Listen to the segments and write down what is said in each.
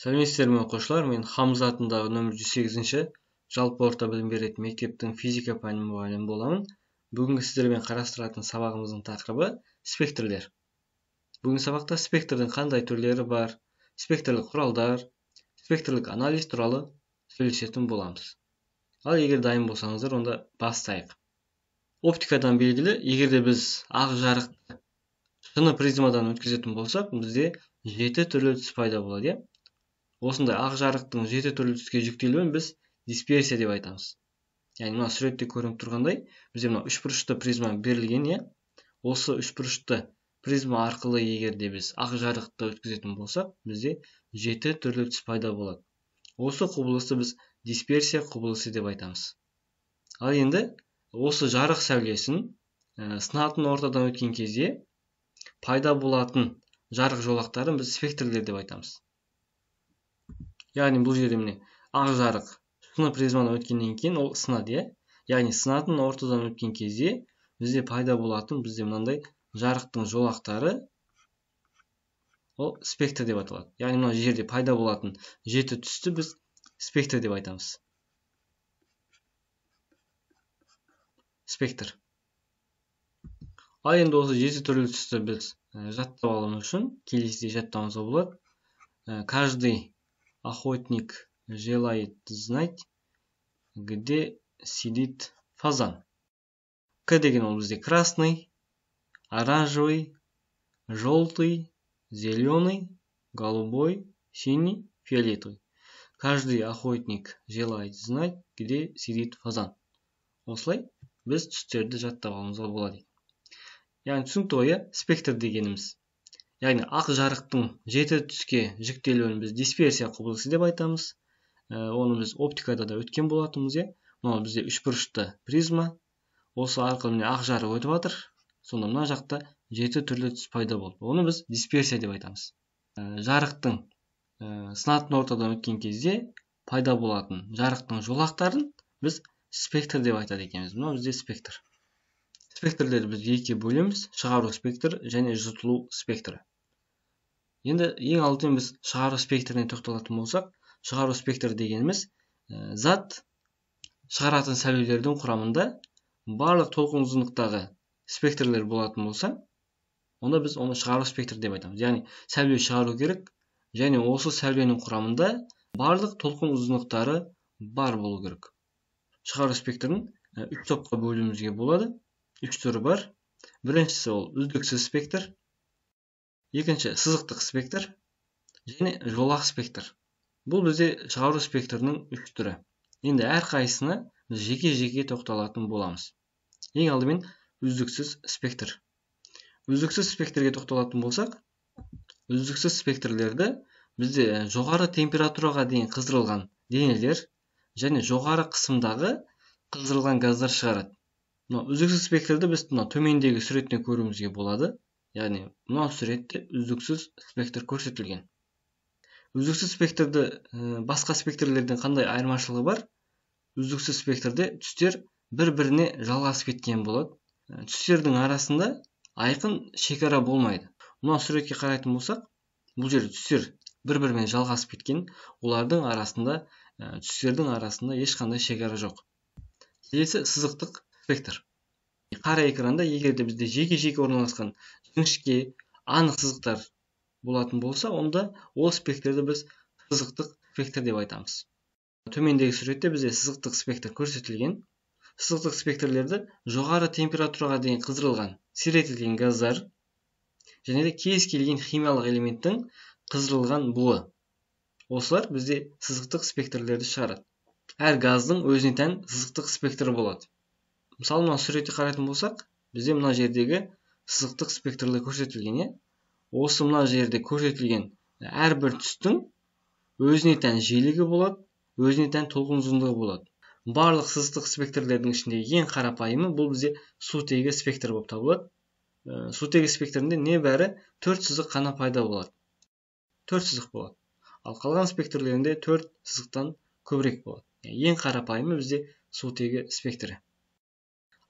сәлеметсіздер ме оқушылар мен хамза атындағы нөмір жүз сегізінші жалпы орта білім беретін мектептің физика пәні мұғалімі боламын бүгінгі сіздермен қарастыратын сабағымыздың тақырыбы спектрлер бүгінгі сабақта спектрдің қандай түрлері бар спектрлік құралдар спектрлік анализ туралы сөйлесетін боламыз ал егер дайын болсаңыздар онда бастайық оптикадан белгілі егер де біз ақ жарықты шыны призмадан өткізетін болсақ бізде жеті түрлі түс пайда болады иә осындай ақ жарықтың жеті түрлі түске жіктелуін біз дисперсия деп айтамыз яғни мына суретте көрініп тұрғандай бізде мына үшбұрышты призма берілген иә осы үшбұрышты призма арқылы егер де біз ақ жарықты өткізетін болсақ бізде жеті түрлі түс пайда болады осы құбылысты біз дисперсия құбылысы деп айтамыз ал енді осы жарық сәулесін ә, сынатын ортадан өткен кезде пайда болатын жарық жолақтарын біз спектрлер деп айтамыз яғни бұл жерде міне ақ жарық тұтыны призманы өткеннен кейін ол сынады иә яғни сынатын ортадан өткен кезде бізде пайда болатын бізде мынандай жарықтың жолақтары ол спектр деп аталады яғни мына жерде пайда болатын жеті түсті біз спектр деп айтамыз спектр ал енді осы жеті түрлі түсті біз э, жаттап алу үшін келесідей жаттауымызға болады э, каждый охотник желает знать где сидит фазан к деген ол бізде красный оранжевый желтый зеленый голубой синий фиолетовый каждый охотник желает знать где сидит фазан осылай біз түстерді жаттап алуымызға болады яғни түсінікті ғой иә спектр дегеніміз яғни ақ жарықтың жеті түске жіктелуін біз дисперсия құбылысы деп айтамыз оны біз оптикада да өткен болатынбыз иә мынау бізде үшбұрышты призма осы арқылы міне ақ жарық өтіп жатыр сонда мына жақта жеті түрлі түс пайда болды оны біз дисперсия деп айтамыз жарықтың сынатын ортадан өткен кезде пайда болатын жарықтың жолақтарын біз спектр деп айтады екенбіз мынау бізде спектр спектрлерді біз екіге бөлеміз шығару спектр және жұтылу спектрі енді ең алдымен біз шығару спектріне тоқталатын болсақ шығару спектрі дегеніміз зат шығаратын сәулелердің құрамында барлық толқын ұзындықтағы спектрлер болатын болса онда біз оны шығару спектрі деп айтамыз яғни сәуле шығару керек және осы сәуленің құрамында барлық толқын ұзындықтары бар болу керек шығару спектрін үш топқа бөлуімізге болады үш түрі бар біріншісі ол үздіксіз спектр екінші сызықтық спектр және жолақ спектр бұл бізде шығару спектрінің үш түрі енді әрқайсысына жеке жеке тоқталатын боламыз ең алдымен үздіксіз спектр үздіксіз спектрге тоқталатын болсақ үздіксіз спектрлерді бізде жоғары температураға дейін қыздырылған денелер және жоғары қысымдағы қыздырылған газдар шығарады мынау үздіксіз спектрді біз мына төмендегі суреттен көруімізге болады яғни мына суретте үздіксіз спектр көрсетілген үздіксіз спектрді басқа спектрлерден қандай айырмашылығы бар үздіксіз спектрде түстер бір біріне жалғасып кеткен болады түстердің арасында айқын шекара болмайды мына суретке қарайтын болсақ бұл жерде түстер бір бірімен жалғасып кеткен олардың арасында түстердің арасында ешқандай шекара жоқ келесі сызықтық спектр қара экранда егер де бізде жеке жеке орналасқан жіңішке анық сызықтар болатын болса онда ол спектрді біз сызықтық спектр деп айтамыз төмендегі суретте бізде сызықтық спектр көрсетілген сызықтық спектрлерді жоғары температураға дейін қыздырылған сиретілген газдар және де кез келген химиялық элементтің қыздырылған буы осылар бізде сызықтық спектрлерді шығарады әр газдың өзіне тән сызықтық спектрі болады мысалы мына суретте қарайтын болсақ бізде мына жердегі сызықтық спектрлі көрсетілген иә осы мына жерде көрсетілген әрбір түстің өзіне тән жиілігі болады өзіне тән толқын ұзындығы болады барлық сызықтық спектрлердің ішіндегі ең қарапайымы бұл бізде сутегі спектр болып табылады э, сутегі спектрінде небәрі төрт сызық қана пайда болады төрт сызық болады ал қалған спектрлерінде төрт сызықтан көбірек болады ең қарапайымы бізде сутегі спектрі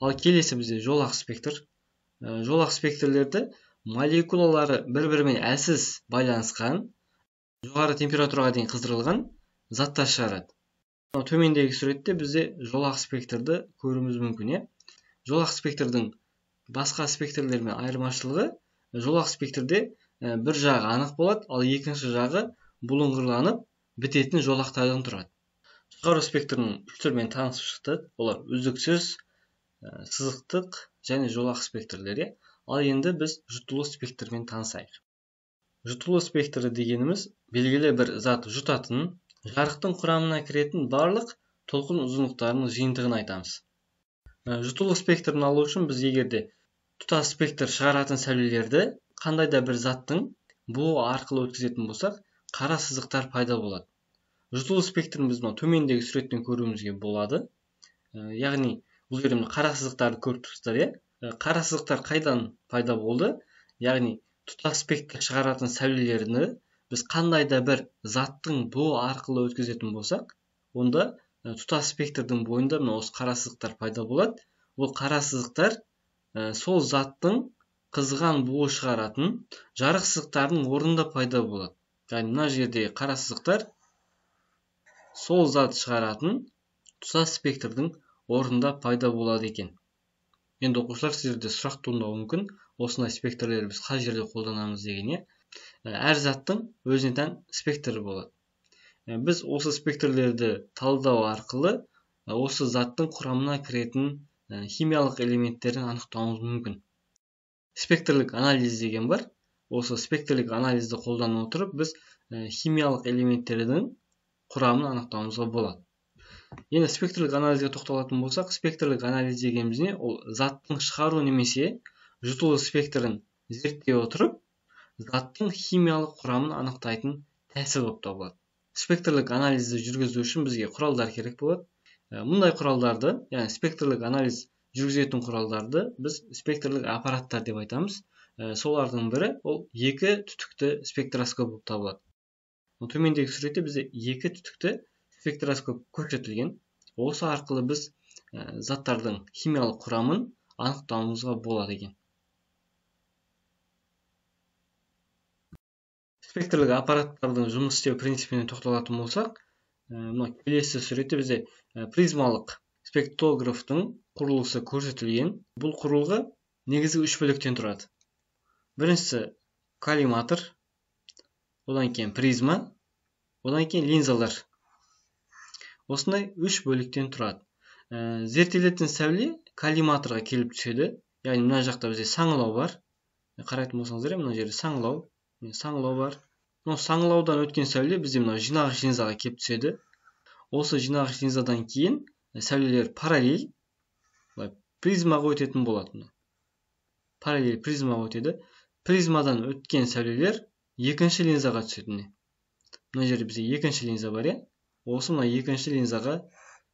ал келесі бізде жолақ спектр ә, жолақ спектрлерді молекулалары бір бірімен әлсіз байланысқан жоғары температураға дейін қыздырылған заттар шығарады төмендегі суретте бізде жолақ спектрді көруіміз мүмкін иә жолақ спектрдің басқа спектрлермен айырмашылығы жолақ спектрде ә, бір жағы анық болады ал екінші жағы бұлыңғырланып бітетін жолақтардан тұрады шығару спектрінің үш түрімен танысып шықтық олар үздіксіз Э, сызықтық және жолақ спектрлер иә ал енді біз жұтылу спектрімен танысайық жұтылу спектрі дегеніміз белгілі бір зат жұтатын жарықтың құрамына кіретін барлық толқын ұзындықтарының жиынтығын айтамыз э, жұтылу спектрін алу үшін біз егерде тұтас спектр шығаратын сәулелерді қандай да бір заттың буы арқылы өткізетін болсақ қара сызықтар пайда болады жұтылу спектрін біз мына төмендегі суреттен көруімізге болады э, яғни бұл жерде мына қара сызықтарды көріп тұрсыздар иә қара сызықтар қайдан пайда болды яғни тұтас спектр шығаратын сәулелерді біз қандай да бір заттың бұл арқылы өткізетін болсақ онда тұтас спектрдің бойында мына осы қара сызықтар пайда болады ол қара сызықтар сол заттың қызған буы шығаратын жарық сызықтарының орнында пайда болады яғни мына жердегі қара сызықтар сол зат шығаратын тұтас спектрдің Орында пайда болады екен енді оқушылар сіздерде сұрақ туындауы мүмкін осындай спектрлерді біз қай жерде қолданамыз дегене әр заттың өзіне тән спектрі болады біз осы спектрлерді талдау арқылы осы заттың құрамына кіретін химиялық элементтерін анықтауымыз мүмкін спектрлік анализ деген бар осы спектрлік анализді қолдана отырып біз химиялық элементтердің құрамын анықтауымызға болады енді спектрлік анализге тоқталатын болсақ спектрлік анализ дегеніміз не ол заттың шығару немесе жұтылу спектрін зерттей отырып заттың химиялық құрамын анықтайтын тәсіл болып табылады спектрлік анализді жүргізу үшін бізге құралдар керек болады ә, мұндай құралдарды яғни спектрлік анализ жүргізетін құралдарды біз спектрлік аппараттар деп айтамыз ә, солардың бірі ол екі түтікті спектроскоп болып табылады төмендегі суретте бізде екі түтікті спектроскоп көрсетілген осы арқылы біз ә, заттардың химиялық құрамын анықтауымызға болады екен спектрлік аппараттардың жұмыс істеу принципіне тоқталатын болсақ ә, мына келесі суретте бізде ә, призмалық спектрографтың құрылысы көрсетілген бұл құрылғы негізі үш бөліктен тұрады біріншісі коллиматор одан кейін призма одан кейін линзалар осындай үш бөліктен тұрады ә, зерттелетін сәуле коллиматорға келіп түседі яғни мына жақта бізде саңылау бар ә, қарайтын болсаңыздар мына жерде саңылау саңылау бар мынау саңылаудан өткен сәуле бізде мына жинағыш линзаға келіп түседі осы жинағыш линзадан кейін ә, сәулелер параллель былай призмаға өтетін болады параллель призмаға өтеді призмадан өткен сәулелер екінші линзаға міне мына жерде бізде екінші линза бар иә осы мына екінші линзаға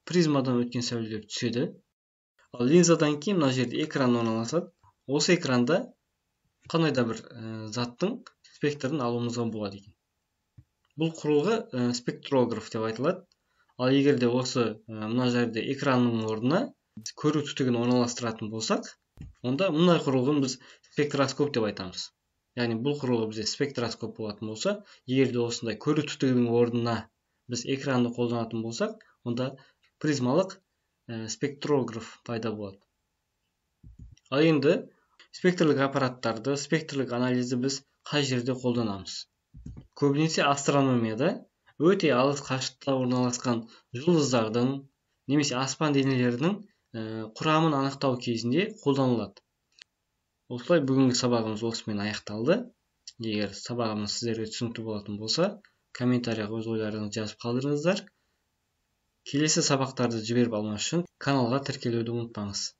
призмадан өткен сәулелер түседі ал линзадан кейін мына жерде экран орналасады осы экранда қандай да бір э, заттың спектрін алуымызға болады екен бұл құрылғы ә, спектрограф деп айтылады ал егер де осы э, мына жерде экранның орнына көру түтігін орналастыратын болсақ онда мұндай құрылғыны біз спектроскоп деп айтамыз яғни бұл құрылғы бізде спектроскоп болатын болса егер де осындай көру түтігінің орнына біз экранды қолданатын болсақ онда призмалық э, спектрограф пайда болады ал енді спектрлік аппараттарды спектрлік анализді біз қай жерде қолданамыз көбінесе астрономияда өте алыс қашықтықта орналасқан жұлдыздардың немесе аспан денелерінің э, құрамын анықтау кезінде қолданылады осылай бүгінгі сабағымыз осымен аяқталды егер сабағымыз сіздерге түсінікті болатын болса комментарияға өз ойларыңызды жазып қалдырыңыздар келесі сабақтарды жіберіп алмас үшін каналға тіркелуді ұмытпаңыз